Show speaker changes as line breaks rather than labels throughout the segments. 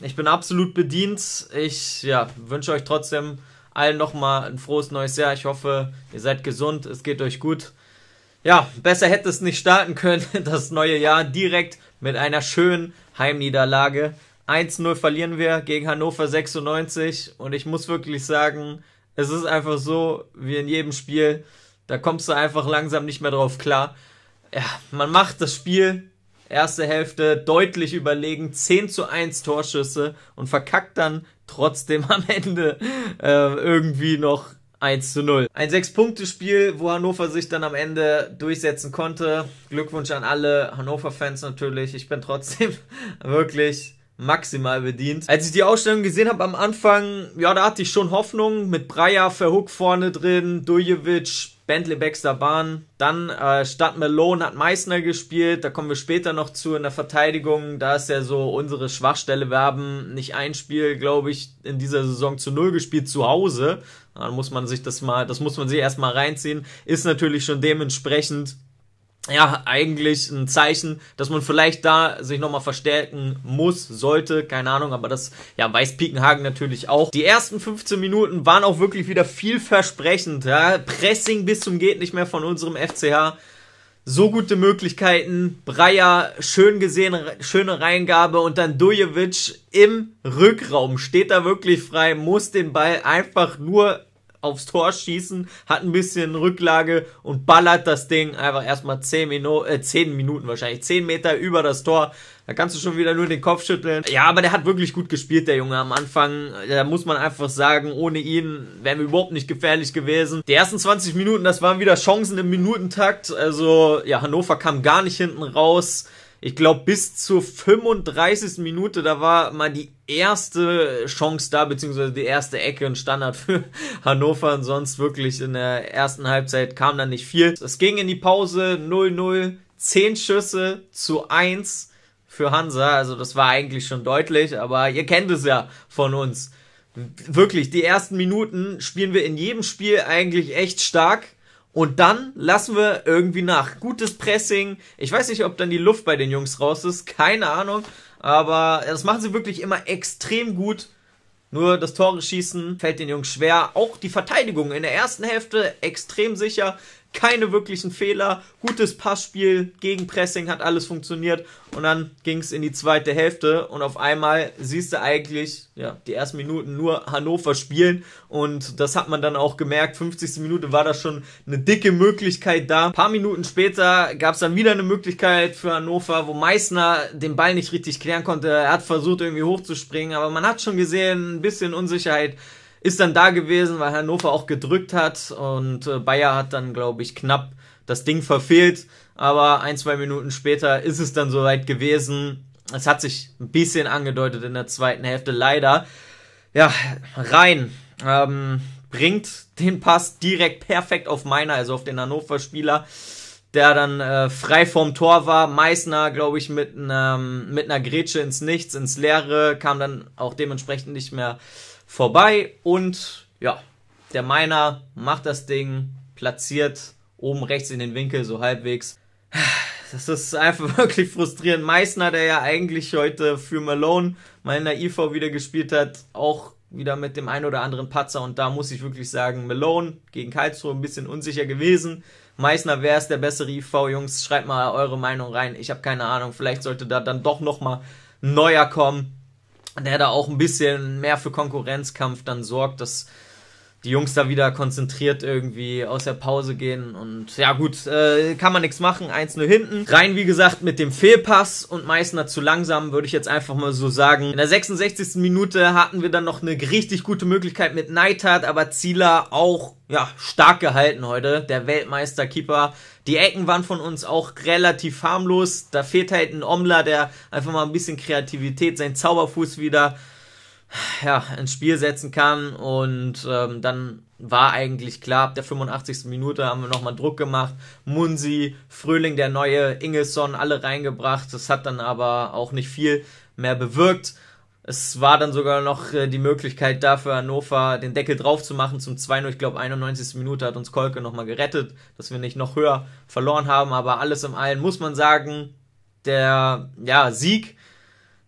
Ich bin absolut bedient. Ich ja, wünsche euch trotzdem allen nochmal ein frohes neues Jahr. Ich hoffe, ihr seid gesund, es geht euch gut. Ja, besser hätte es nicht starten können, das neue Jahr direkt mit einer schönen Heimniederlage. 1-0 verlieren wir gegen Hannover 96 und ich muss wirklich sagen, es ist einfach so wie in jedem Spiel, da kommst du einfach langsam nicht mehr drauf klar. Ja, man macht das Spiel, Erste Hälfte deutlich überlegen, 10 zu 1 Torschüsse und verkackt dann trotzdem am Ende äh, irgendwie noch 1 zu 0. Ein Sechs-Punkte-Spiel, wo Hannover sich dann am Ende durchsetzen konnte. Glückwunsch an alle Hannover-Fans natürlich. Ich bin trotzdem wirklich maximal bedient. Als ich die Ausstellung gesehen habe am Anfang, ja, da hatte ich schon Hoffnung mit Breyer, Verhook vorne drin, Dujevic, Bentley Baxter Bahn. Dann äh, statt Malone hat Meissner gespielt, da kommen wir später noch zu in der Verteidigung. Da ist ja so unsere Schwachstelle. Wir haben nicht ein Spiel, glaube ich, in dieser Saison zu null gespielt zu Hause. Dann muss man sich das mal, das muss man sich erstmal reinziehen. Ist natürlich schon dementsprechend ja, eigentlich ein Zeichen, dass man vielleicht da sich nochmal verstärken muss, sollte, keine Ahnung, aber das, ja, weiß Piekenhagen natürlich auch. Die ersten 15 Minuten waren auch wirklich wieder vielversprechend, ja, Pressing bis zum geht nicht mehr von unserem FCH. So gute Möglichkeiten, Breyer schön gesehen, schöne Reingabe und dann Dujevic im Rückraum steht da wirklich frei, muss den Ball einfach nur aufs Tor schießen, hat ein bisschen Rücklage und ballert das Ding einfach erstmal 10, Minu äh, 10 Minuten wahrscheinlich, 10 Meter über das Tor. Da kannst du schon wieder nur den Kopf schütteln. Ja, aber der hat wirklich gut gespielt, der Junge am Anfang. Da muss man einfach sagen, ohne ihn wären wir überhaupt nicht gefährlich gewesen. Die ersten 20 Minuten, das waren wieder Chancen im Minutentakt. Also ja, Hannover kam gar nicht hinten raus ich glaube, bis zur 35. Minute, da war mal die erste Chance da, beziehungsweise die erste Ecke und Standard für Hannover. Und sonst wirklich in der ersten Halbzeit kam da nicht viel. Es ging in die Pause 0-0, 10 Schüsse zu 1 für Hansa. Also das war eigentlich schon deutlich, aber ihr kennt es ja von uns. Wirklich, die ersten Minuten spielen wir in jedem Spiel eigentlich echt stark und dann lassen wir irgendwie nach. Gutes Pressing. Ich weiß nicht, ob dann die Luft bei den Jungs raus ist. Keine Ahnung. Aber das machen sie wirklich immer extrem gut. Nur das Tore schießen fällt den Jungs schwer. Auch die Verteidigung in der ersten Hälfte extrem sicher keine wirklichen Fehler, gutes Passspiel, Gegenpressing hat alles funktioniert und dann ging es in die zweite Hälfte und auf einmal siehst du eigentlich ja, die ersten Minuten nur Hannover spielen und das hat man dann auch gemerkt, 50. Minute war da schon eine dicke Möglichkeit da. Ein paar Minuten später gab es dann wieder eine Möglichkeit für Hannover, wo Meißner den Ball nicht richtig klären konnte. Er hat versucht irgendwie hochzuspringen, aber man hat schon gesehen, ein bisschen Unsicherheit ist dann da gewesen, weil Hannover auch gedrückt hat und äh, Bayer hat dann, glaube ich, knapp das Ding verfehlt. Aber ein, zwei Minuten später ist es dann soweit gewesen. Es hat sich ein bisschen angedeutet in der zweiten Hälfte, leider. Ja, rein. Ähm, bringt den Pass direkt perfekt auf meiner, also auf den Hannover-Spieler, der dann äh, frei vorm Tor war. Meißner, glaube ich, mit, ähm, mit einer Grätsche ins Nichts, ins Leere, kam dann auch dementsprechend nicht mehr vorbei und ja, der Miner macht das Ding, platziert oben rechts in den Winkel, so halbwegs. Das ist einfach wirklich frustrierend. Meissner, der ja eigentlich heute für Malone mal in der IV wieder gespielt hat, auch wieder mit dem einen oder anderen Patzer und da muss ich wirklich sagen, Malone gegen Karlsruhe ein bisschen unsicher gewesen. Meissner, wer ist der bessere IV? Jungs, schreibt mal eure Meinung rein. Ich habe keine Ahnung. Vielleicht sollte da dann doch nochmal ein neuer kommen der da auch ein bisschen mehr für Konkurrenzkampf dann sorgt, dass die Jungs da wieder konzentriert irgendwie aus der Pause gehen und ja gut, äh, kann man nichts machen, eins nur hinten. Rein wie gesagt mit dem Fehlpass und Meißner zu langsam, würde ich jetzt einfach mal so sagen. In der 66. Minute hatten wir dann noch eine richtig gute Möglichkeit mit Neidhardt, aber Zieler auch ja stark gehalten heute, der Weltmeisterkeeper die Ecken waren von uns auch relativ harmlos. Da fehlt halt ein Omla, der einfach mal ein bisschen Kreativität, seinen Zauberfuß wieder ja, ins Spiel setzen kann. Und ähm, dann war eigentlich klar, ab der 85. Minute haben wir nochmal Druck gemacht. Munsi, Fröhling, der neue Ingelsson, alle reingebracht. Das hat dann aber auch nicht viel mehr bewirkt. Es war dann sogar noch äh, die Möglichkeit da für Hannover, den Deckel drauf zu machen zum 2-0. Ich glaube, 91. Minute hat uns Kolke nochmal gerettet, dass wir nicht noch höher verloren haben. Aber alles im allen muss man sagen, der ja, Sieg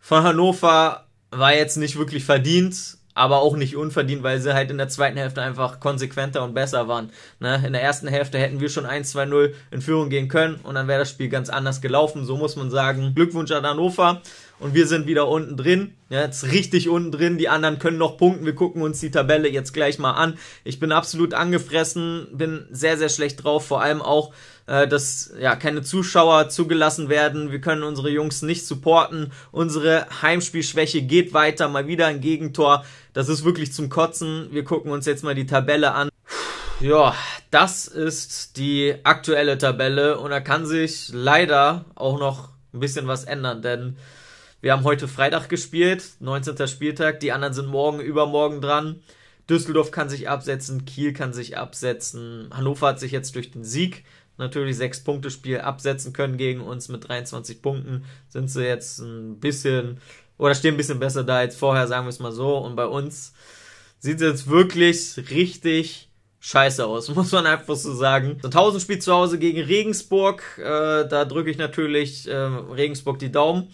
von Hannover war jetzt nicht wirklich verdient, aber auch nicht unverdient, weil sie halt in der zweiten Hälfte einfach konsequenter und besser waren. Ne? In der ersten Hälfte hätten wir schon 1-2-0 in Führung gehen können und dann wäre das Spiel ganz anders gelaufen. So muss man sagen, Glückwunsch an Hannover und wir sind wieder unten drin. Ja, jetzt richtig unten drin. Die anderen können noch punkten. Wir gucken uns die Tabelle jetzt gleich mal an. Ich bin absolut angefressen, bin sehr, sehr schlecht drauf. Vor allem auch, äh, dass ja keine Zuschauer zugelassen werden. Wir können unsere Jungs nicht supporten. Unsere Heimspielschwäche geht weiter. Mal wieder ein Gegentor. Das ist wirklich zum Kotzen. Wir gucken uns jetzt mal die Tabelle an. Ja, das ist die aktuelle Tabelle und da kann sich leider auch noch ein bisschen was ändern, denn wir haben heute Freitag gespielt, 19. Spieltag. Die anderen sind morgen, übermorgen dran. Düsseldorf kann sich absetzen, Kiel kann sich absetzen. Hannover hat sich jetzt durch den Sieg natürlich sechs Punkte Spiel absetzen können gegen uns mit 23 Punkten. Sind sie jetzt ein bisschen oder stehen ein bisschen besser da als vorher, sagen wir es mal so. Und bei uns sieht es jetzt wirklich richtig scheiße aus, muss man einfach so sagen. So ein Spiel zu Hause gegen Regensburg, äh, da drücke ich natürlich äh, Regensburg die Daumen.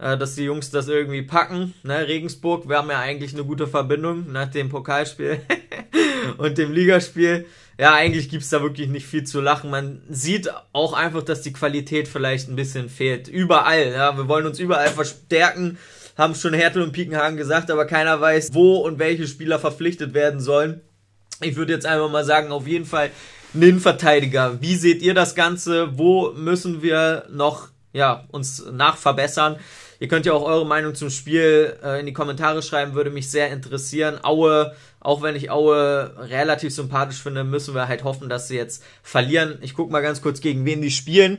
Äh, dass die Jungs das irgendwie packen. Ne? Regensburg, wir haben ja eigentlich eine gute Verbindung nach dem Pokalspiel und dem Ligaspiel. Ja, eigentlich gibt's da wirklich nicht viel zu lachen. Man sieht auch einfach, dass die Qualität vielleicht ein bisschen fehlt. Überall, ja, wir wollen uns überall verstärken, haben schon Hertel und Piekenhagen gesagt, aber keiner weiß, wo und welche Spieler verpflichtet werden sollen. Ich würde jetzt einfach mal sagen, auf jeden Fall einen Innenverteidiger. Wie seht ihr das Ganze? Wo müssen wir noch ja, uns nachverbessern? Ihr könnt ja auch eure Meinung zum Spiel äh, in die Kommentare schreiben, würde mich sehr interessieren. Aue, auch wenn ich Aue relativ sympathisch finde, müssen wir halt hoffen, dass sie jetzt verlieren. Ich guck mal ganz kurz, gegen wen die spielen.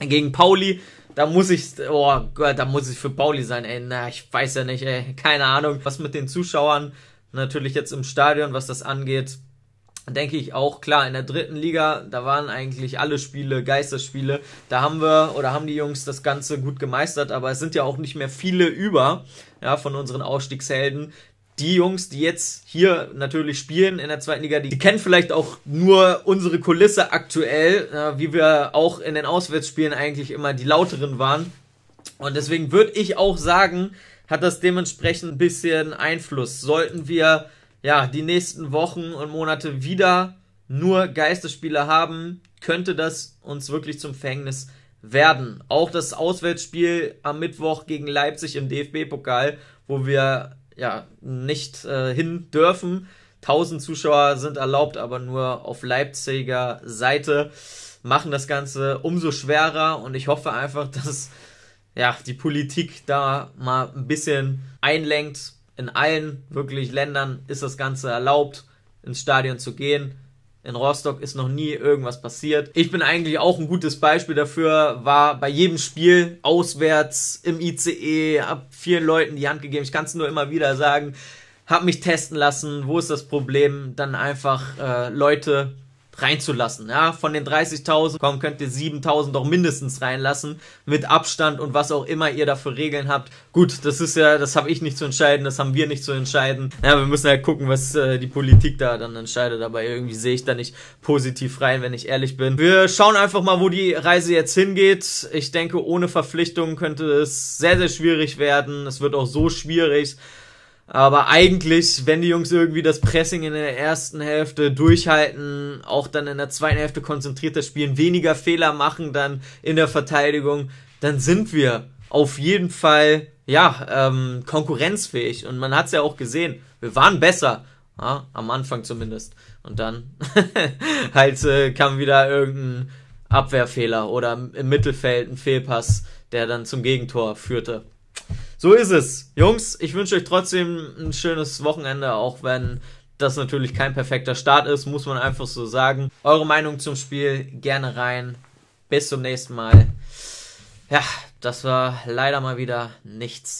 Gegen Pauli. Da muss ich, oh Gott, da muss ich für Pauli sein, ey. Na, ich weiß ja nicht, ey. Keine Ahnung, was mit den Zuschauern natürlich jetzt im Stadion, was das angeht denke ich auch klar in der dritten Liga, da waren eigentlich alle Spiele Geisterspiele. Da haben wir oder haben die Jungs das Ganze gut gemeistert, aber es sind ja auch nicht mehr viele über ja, von unseren Ausstiegshelden. Die Jungs, die jetzt hier natürlich spielen in der zweiten Liga, die, die kennen vielleicht auch nur unsere Kulisse aktuell, äh, wie wir auch in den Auswärtsspielen eigentlich immer die lauteren waren. Und deswegen würde ich auch sagen, hat das dementsprechend ein bisschen Einfluss. Sollten wir ja, die nächsten Wochen und Monate wieder nur Geistesspiele haben, könnte das uns wirklich zum Verhängnis werden. Auch das Auswärtsspiel am Mittwoch gegen Leipzig im DFB-Pokal, wo wir ja nicht äh, hin dürfen. 1000 Zuschauer sind erlaubt, aber nur auf Leipziger Seite machen das Ganze umso schwerer und ich hoffe einfach, dass ja, die Politik da mal ein bisschen einlenkt, in allen wirklich Ländern ist das Ganze erlaubt, ins Stadion zu gehen. In Rostock ist noch nie irgendwas passiert. Ich bin eigentlich auch ein gutes Beispiel dafür, war bei jedem Spiel auswärts im ICE, hab vielen Leuten die Hand gegeben. Ich kann es nur immer wieder sagen. Hab mich testen lassen. Wo ist das Problem? Dann einfach äh, Leute reinzulassen. Ja, von den 30.000, komm, könnt ihr 7.000 doch mindestens reinlassen mit Abstand und was auch immer ihr dafür Regeln habt. Gut, das ist ja, das habe ich nicht zu entscheiden, das haben wir nicht zu entscheiden. Ja, wir müssen ja halt gucken, was äh, die Politik da dann entscheidet, aber irgendwie sehe ich da nicht positiv rein, wenn ich ehrlich bin. Wir schauen einfach mal, wo die Reise jetzt hingeht. Ich denke, ohne Verpflichtungen könnte es sehr sehr schwierig werden. Es wird auch so schwierig aber eigentlich, wenn die Jungs irgendwie das Pressing in der ersten Hälfte durchhalten, auch dann in der zweiten Hälfte konzentrierter spielen, weniger Fehler machen dann in der Verteidigung, dann sind wir auf jeden Fall ja ähm, konkurrenzfähig. Und man hat es ja auch gesehen, wir waren besser. Ja, am Anfang zumindest. Und dann halt äh, kam wieder irgendein Abwehrfehler oder im Mittelfeld ein Fehlpass, der dann zum Gegentor führte. So ist es. Jungs, ich wünsche euch trotzdem ein schönes Wochenende, auch wenn das natürlich kein perfekter Start ist, muss man einfach so sagen. Eure Meinung zum Spiel gerne rein. Bis zum nächsten Mal. Ja, das war leider mal wieder nichts.